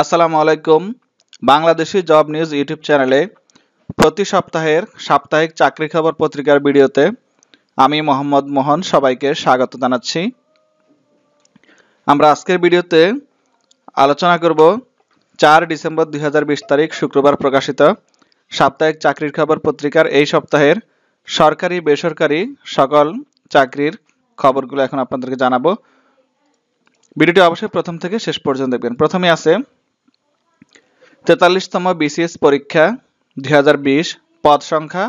আসসালামু আলাইকুম Bangladeshi job news YouTube চ্যানেলে প্রতি সপ্তাহের সাপ্তাহিক চাকরি খবর পত্রিকার ভিডিওতে আমি মোহাম্মদ মোহন সবাইকে স্বাগত জানাচ্ছি আমরা আজকের ভিডিওতে আলোচনা করব চার ডিসেম্বর দুই তারিখ শুক্রবার প্রকাশিত সাপ্তাহিক চাকরির খবর পত্রিকার এই সপ্তাহের সরকারি বেসরকারি সকল চাকরির খবরগুলো এখন আপনাদেরকে জানাবো ভিডিওটি অবশ্যই প্রথম থেকে শেষ পর্যন্ত দেখবেন প্রথমে আছে তেতাল্লিশতম বিসিএস পরীক্ষা দুই পদ সংখ্যা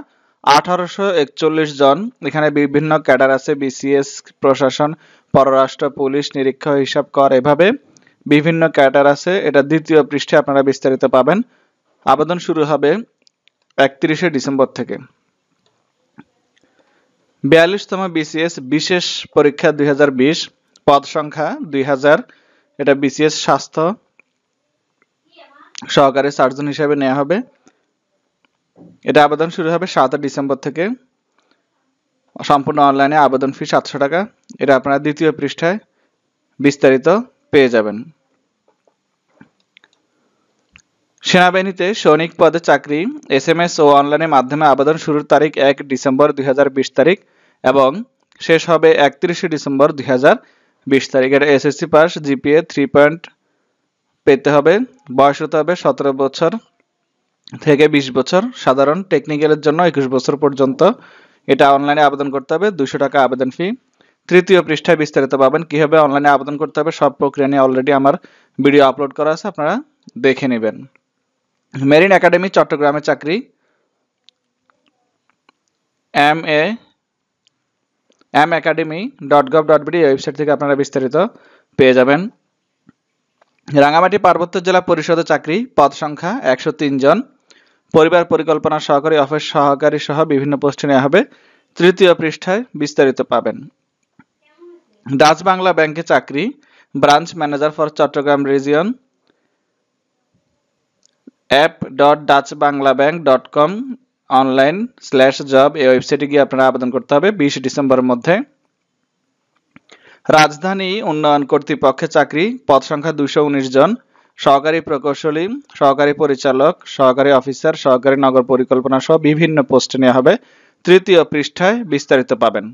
আঠারোশো একচল্লিশ জন এখানে বিভিন্ন ক্যাডার আছে বিসিএস প্রশাসন পররাষ্ট্র পুলিশ নিরীক্ষা হিসাব কর এভাবে বিভিন্ন ক্যাডার আছে এটা দ্বিতীয় পৃষ্ঠে আপনারা বিস্তারিত পাবেন আবেদন শুরু হবে একত্রিশে ডিসেম্বর থেকে বিয়াল্লিশতম বিসিএস বিশেষ পরীক্ষা দুই পদ সংখ্যা দুই এটা বিসিএস স্বাস্থ্য সহকারে সার্জন হিসেবে নেওয়া হবে এটা আবেদন শুরু হবে সাতই ডিসেম্বর থেকে সম্পূর্ণ অনলাইনে আবেদন ফি সাতশো টাকা এটা আপনারা দ্বিতীয় পৃষ্ঠায় বিস্তারিত পেয়ে যাবেন সেনাবাহিনীতে সৈনিক পদে চাকরি এস এম এস ও অনলাইনের মাধ্যমে আবেদন শুরুর তারিখ এক ডিসেম্বর দুই তারিখ এবং শেষ হবে একত্রিশে ডিসেম্বর দুই তারিখ এটা SSC pass GPA three point পেতে হবে বয়স হতে হবে সতেরো বছর থেকে বিশ বছর সাধারণ টেকনিক্যালের জন্য একুশ বছর পর্যন্ত এটা অনলাইনে আবেদন করতে হবে দুশো টাকা আবেদন ফি তৃতীয় পৃষ্ঠায় বিস্তারিত পাবেন কীভাবে অনলাইনে আবেদন করতে হবে সব প্রক্রিয়া নিয়ে অলরেডি আমার ভিডিও আপলোড করা আছে আপনারা দেখে নেবেন মেরিন একাডেমি চট্টগ্রামে চাকরি M A M academy dot gov dot BD website থেকে আপনারা বিস্তারিত পেয়ে যাবেন রাঙামাটি পার্বত্য জেলা পরিষদের চাকরি পদ সংখ্যা একশো জন পরিবার পরিকল্পনা সহকারী অফিস সহকারী সহ বিভিন্ন পোস্টে নেওয়া হবে তৃতীয় পৃষ্ঠায় বিস্তারিত পাবেন ডাচ বাংলা ব্যাংকে চাকরি branch manager for Chattogram region app dot Dutch Bangla bank dot com online slash job এই ওয়েবসাইটে গিয়ে আপনারা আবেদন করতে হবে বিশ ডিসেম্বরের মধ্যে রাজধানী উন্নয়ন কর্তৃপক্ষে চাকরি পদ সংখ্যা দুশো উনিশ জন সহকারী প্রকৌশলী সহকারী পরিচালক সহকারী অফিসার সহকারী নগর পরিকল্পনা সহ বিভিন্ন পোস্টে নেওয়া হবে তৃতীয় পৃষ্ঠায় বিস্তারিত পাবেন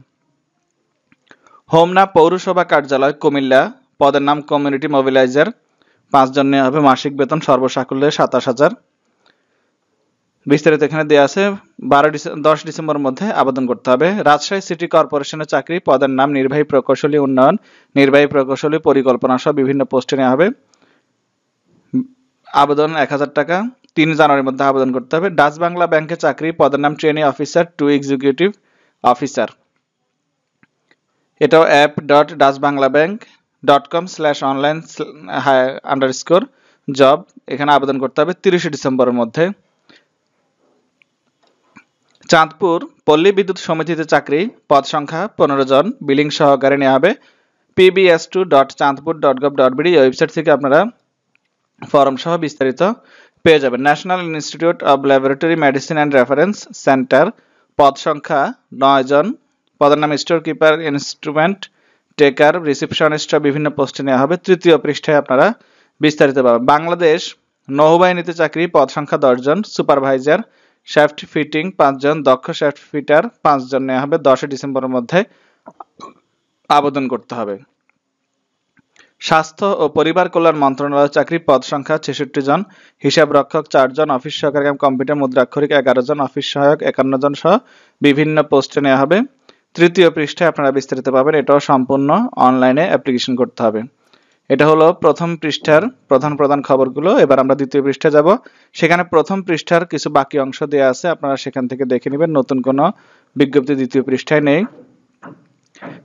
হোমনা পৌরসভা কার্যালয় কুমিল্লা পদের নাম কমিউনিটি মোবিলাইজার পাঁচজন নেওয়া হবে মাসিক বেতন সর্বসাকুল্যে সাতাশ হাজার বিস্তারিত এখানে দেওয়া আছে বারো দশ ডিসেম্বর মধ্যে আবেদন করতে হবে রাজশাহী সিটি কর্পোরেশনের চাকরি পদের নাম নির্বাহী প্রকৌশলী উন্নয়ন নির্বাহী প্রকৌশলী পরিকল্পনা সহ বিভিন্ন পোস্টে নেওয়া হবে আবেদন এক হাজার টাকা তিন জানুয়ারির মধ্যে আবেদন করতে হবে ডাচ বাংলা ব্যাংকে চাকরি পদের নাম training officer to executive officer এটাও app dot Dutch Bangla bank dot com slash online underscore job এখানে আবেদন করতে হবে তিরিশে ডিসেম্বরের মধ্যে চাঁদপুর পল্লী বিদ্যুৎ সমিতিতে চাকরি পদ সংখ্যা পনেরো জন বিলিং সহকারে নেওয়া হবে PBS two dot Chandpur dot gov dot BD website থেকে আপনারা ফর্ম সহ বিস্তারিত পেয়ে যাবেন national institute of laboratory medicine and reference center পদ সংখ্যা নয় জন পদের নাম store keeper instrument taker receptionist বিভিন্ন পোস্টে নেওয়া হবে তৃতীয় পৃষ্ঠায় আপনারা বিস্তারিত পাবেন বাংলাদেশ নৌবাহিনীতে চাকরি পদ সংখ্যা দশজন সুপারভাইজার শ্যাফট ফিটিং পাঁচজন দক্ষ শ্যাফট ফিটার পাঁচজন নেওয়া হবে দশই ডিসেম্বরের মধ্যে আবেদন করতে হবে স্বাস্থ্য ও পরিবার কল্যাণ মন্ত্রণালয়ের চাকরি পদ সংখ্যা ছেষট্টি জন হিসাব রক্ষক চারজন অফিস সহকারী এবং কম্পিউটার মুদ্রাক্ষরিক এগারো জন অফিস সহায়ক একান্ন জন সহ বিভিন্ন পোস্টে নেওয়া হবে তৃতীয় পৃষ্ঠায় আপনারা বিস্তারিত পাবেন এটাও সম্পূর্ণ অনলাইনে অ্যাপ্লিকেশন করতে হবে এটা হলো প্রথম পৃষ্ঠার প্রধান প্রধান খবরগুলো এবার আমরা দ্বিতীয় পৃষ্ঠা যাব সেখানে প্রথম পৃষ্ঠার কিছু বাকি অংশ দেওয়া আছে আপনারা সেখান থেকে দেখে নেবেন নতুন কোনো বিজ্ঞপ্তি দ্বিতীয় পৃষ্ঠায় নেই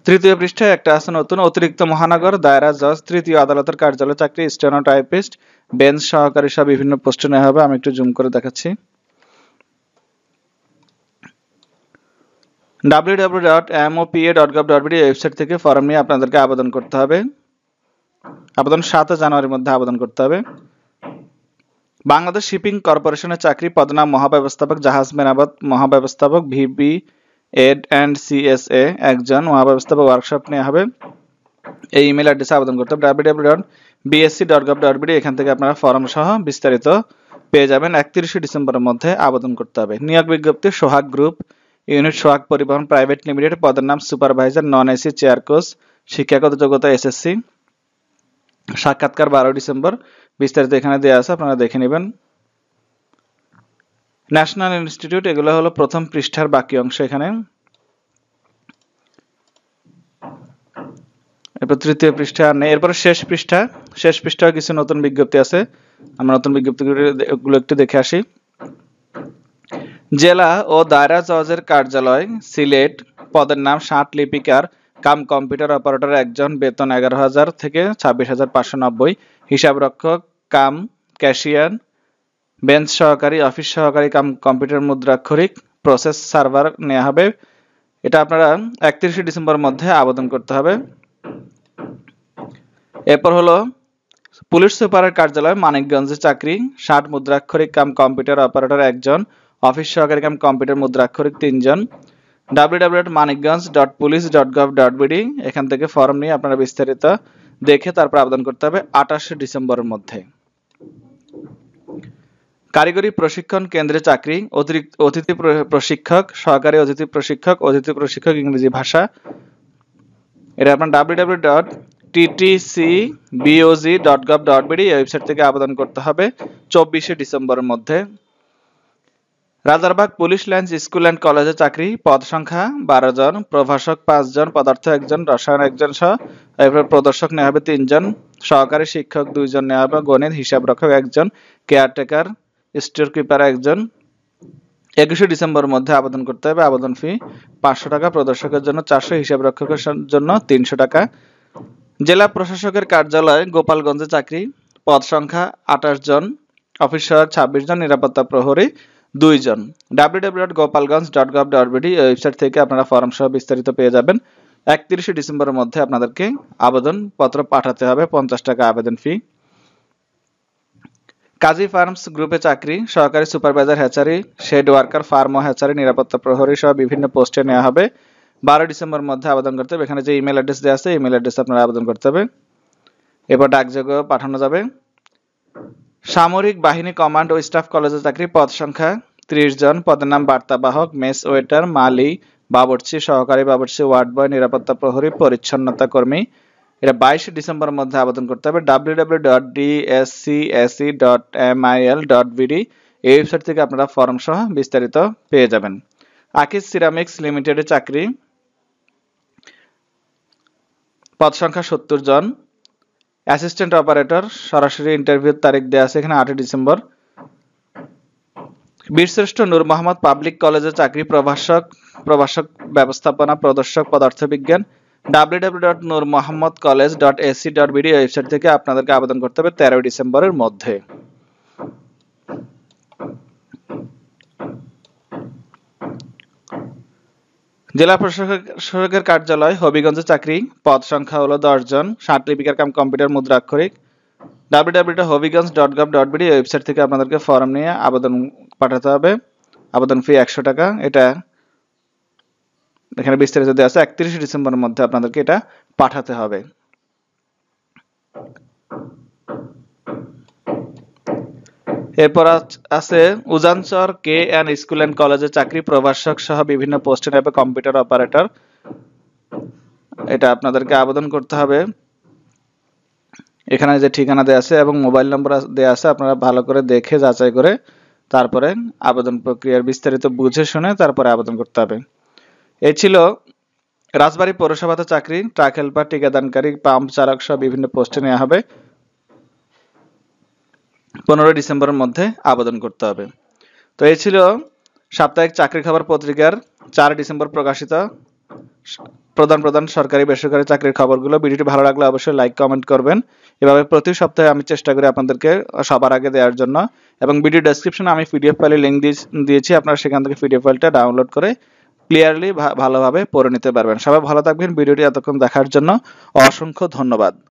তৃতীয় পৃষ্ঠায় একটা আছে নতুন অতিরিক্ত মহানগর দায়রা জজ তৃতীয় আদালতের কার্যালয় চাকরি টাইপিস্ট বেঞ্চ সহকারী সব বিভিন্ন পোস্টে নেওয়া হবে আমি একটু জুম করে দেখাচ্ছি ডাব্লিউ ডট বিডি ওয়েবসাইট থেকে ফর্ম নিয়ে আপনাদেরকে আবেদন করতে হবে আবেদন সাতই জানুয়ারির মধ্যে আবেদন করতে হবে বাংলাদেশ শিপিং কর্পোরেশনের চাকরি পদনাম মহাব্যবস্থাপক জাহাজ মেরামত মহাব্যবস্থাপক ভিবি এড অ্যান্ড সিএসএ একজন মহাব্যবস্থাপক ওয়ার্কশপ নেওয়া হবে এই ইমেল অ্যাড্রেসে আবেদন করতে হবে WWW dot BSC dot gov dot BD এখান থেকে আপনারা ফর্ম সহ বিস্তারিত পেয়ে যাবেন একত্রিশে ডিসেম্বরের মধ্যে আবেদন করতে হবে নিয়োগ বিজ্ঞপ্তি সোহাগ গ্রুপ ইউনিট সোহাগ পরিবহন প্রাইভেট লিমিটেড পদের নাম supervisor non AC chair coach শিক্ষাগত যোগ্যতা এসএসসি সাক্ষাৎকার বারো ডিসেম্বর বিস্তারিত এখানে দেওয়া আছে আপনারা দেখে নেবেন ন্যাশনাল ইনস্টিটিউট এগুলো হলো প্রথম পৃষ্ঠার বাকি অংশ এখানে এরপর তৃতীয় পৃষ্ঠা আর নেই এরপর শেষ পৃষ্ঠা শেষ পৃষ্ঠাও কিছু নতুন বিজ্ঞপ্তি আছে আমরা নতুন বিজ্ঞপ্তিগুলো একটু দেখে আসি জেলা ও দায়রা জজের কার্যালয় সিলেট পদের নাম ষাট লিপিকার কাম কম্পিউটার অপারেটর একজন বেতন এগারো হাজার থেকে ছাব্বিশ হাজার পাঁচশো নব্বই হিসাবরক্ষক কাম ক্যাশিয়ার বেঞ্চ সহকারী অফিস সহকারী কাম কম্পিউটার মুদ্রাক্ষরিক প্রসেস সার্ভার নেওয়া হবে এটা আপনারা একত্রিশে ডিসেম্বর মধ্যে আবেদন করতে হবে এরপর হলো পুলিশ সুপারের কার্যালয় মানিকগঞ্জে চাকরি ষাট মুদ্রাক্ষরিক কাম কম্পিউটার অপারেটর একজন অফিস সহকারী কাম কম্পিউটার মুদ্রাক্ষরিক তিনজন www.manikganj.police.gov.bd এখান থেকে ফর্ম নিয়ে আপনারা বিস্তারিত দেখে তারপর আবেদন করতে হবে আঠাশে ডিসেম্বরের মধ্যে কারিগরি প্রশিক্ষণ কেন্দ্রে চাকরি অতিরিক্ত অতিথি প্রশিক্ষক সহকারী অতিথি প্রশিক্ষক অতিথি প্রশিক্ষক ইংরেজি ভাষা এটা আপনার WW dot TTCBOG dot gov dot BD website থেকে আবেদন করতে হবে চব্বিশে ডিসেম্বরের মধ্যে Rajarbagh police lines school and কলেজে চাকরি পদ সংখ্যা বারো জন প্রভাষক পাঁচজন পদার্থ একজন রসায়ন একজন সহ এরপর প্রদর্শক নেওয়া হবে তিনজন সহকারী শিক্ষক দুইজন নেওয়া হবে গণিত হিসাব রক্ষক একজন কেয়ারটেকার স্টোর কিপার একজন একুশে ডিসেম্বর মধ্যে আবেদন করতে হবে আবেদন ফি পাঁচশো টাকা প্রদর্শকের জন্য চারশো হিসাব রক্ষকের জন্য তিনশো টাকা জেলা প্রশাসকের কার্যালয় গোপালগঞ্জে চাকরি পদ সংখ্যা আঠাশ জন অফিসার ছাব্বিশ জন নিরাপত্তা প্রহরী দুইজন www.gopalganj.gov.bd এই ওয়েবসাইট থেকে আপনারা ফর্ম সহ বিস্তারিত পেয়ে যাবেন একত্রিশে ডিসেম্বরের মধ্যে আপনাদেরকে আবেদন পত্র পাঠাতে হবে পঞ্চাশ টাকা আবেদন ফি কাজী ফার্মস গ্রুপে চাকরি সহকারী supervisor hatchery shed worker farm ও হ্যাচারি নিরাপত্তা প্রহরী সহ বিভিন্ন পোস্টে নেওয়া হবে বারো ডিসেম্বর মধ্যে আবেদন করতে হবে এখানে যে ইমেল অ্যাড্রেস দেওয়া আছে ইমেল অ্যাড্রেসে আপনারা আবেদন করতে হবে এবার ডাকযোগ্য পাঠানো যাবে সামরিক বাহিনী কমান্ড ও স্টাফ কলেজে চাকরি পদ সংখ্যা ত্রিশ জন পদের নাম বার্তাবাহক মেস ওয়েটার মালি বাবরছি সহকারী বাবরছি ওয়ার্ড বয় নিরাপত্তা প্রহরী পরিচ্ছন্নতা কর্মী এটা বাইশে ডিসেম্বরের মধ্যে আবেদন করতে হবে W W dot DSCSC dot MIL dot BD এই ওয়েবসাইট থেকে আপনারা ফর্ম সহ বিস্তারিত পেয়ে যাবেন আকিজ সিরামিক্স লিমিটেডে চাকরি পদ সংখ্যা সত্তর জন অ্যাসিস্ট্যান্ট অপারেটর সরাসরি ইন্টারভিউর তারিখ দেওয়া আছে এখানে আটই ডিসেম্বর বীরশ্রেষ্ঠ নূর মোহাম্মদ পাবলিক কলেজে চাকরি প্রভাষক প্রভাষক ব্যবস্থাপনা প্রদর্শক পদার্থবিজ্ঞান W W dot dot dot college AC BD website থেকে আপনাদেরকে আবেদন করতে হবে তেরোই ডিসেম্বরের মধ্যে জেলা প্রশাসকের কার্যালয় হবিগঞ্জে চাকরি পদ সংখ্যা হলো দশজন ষাট লিপিকার কাম কম্পিউটার মুদ্রাক্ষরিক WW Habiganj dot gov dot BD website থেকে আপনাদেরকে ফর্ম নিয়ে আবেদন পাঠাতে হবে আবেদন ফি একশো টাকা এটা এখানে বিস্তারিত দেওয়া আছে একত্রিশে ডিসেম্বরের মধ্যে আপনাদেরকে এটা পাঠাতে হবে এরপর আছে Ujanchar K and school and কলেজে চাকরি প্রভাষক সহ বিভিন্ন পোস্টে নেবে কম্পিউটার অপারেটর এটা আপনাদেরকে আবেদন করতে হবে এখানে যে ঠিকানা দেওয়া আছে এবং মোবাইল নম্বর দেওয়া আছে আপনারা ভালো করে দেখে যাচাই করে তারপরে আবেদন প্রক্রিয়ার বিস্তারিত বুঝে শুনে তারপরে আবেদন করতে হবে এ ছিল রাজবাড়ী পৌরসভাতে চাকরি ট্রাক হেল্পার টিকাদানকারী পাম্প চালক সহ বিভিন্ন পোস্টে নেওয়া হবে পনেরোই ডিসেম্বরের মধ্যে আবেদন করতে হবে তো এই ছিল সাপ্তাহিক চাকরি খবর পত্রিকার চার ডিসেম্বর প্রকাশিত প্রধান প্রধান সরকারি বেসরকারি চাকরির খবরগুলো ভিডিওটি ভালো লাগলে অবশ্যই লাইক কমেন্ট করবেন এভাবে প্রতি সপ্তাহে আমি চেষ্টা করি আপনাদেরকে সবার আগে দেওয়ার জন্য এবং ভিডিও ডেসক্রিপশনে আমি পিডিএফ ফাইলের লিঙ্ক দিয়েছি আপনারা সেখান থেকে পিডিএফ ফাইলটা ডাউনলোড করে ক্লিয়ারলি ভালোভাবে পড়ে নিতে পারবেন সবাই ভালো থাকবেন ভিডিওটি এতক্ষণ দেখার জন্য অসংখ্য ধন্যবাদ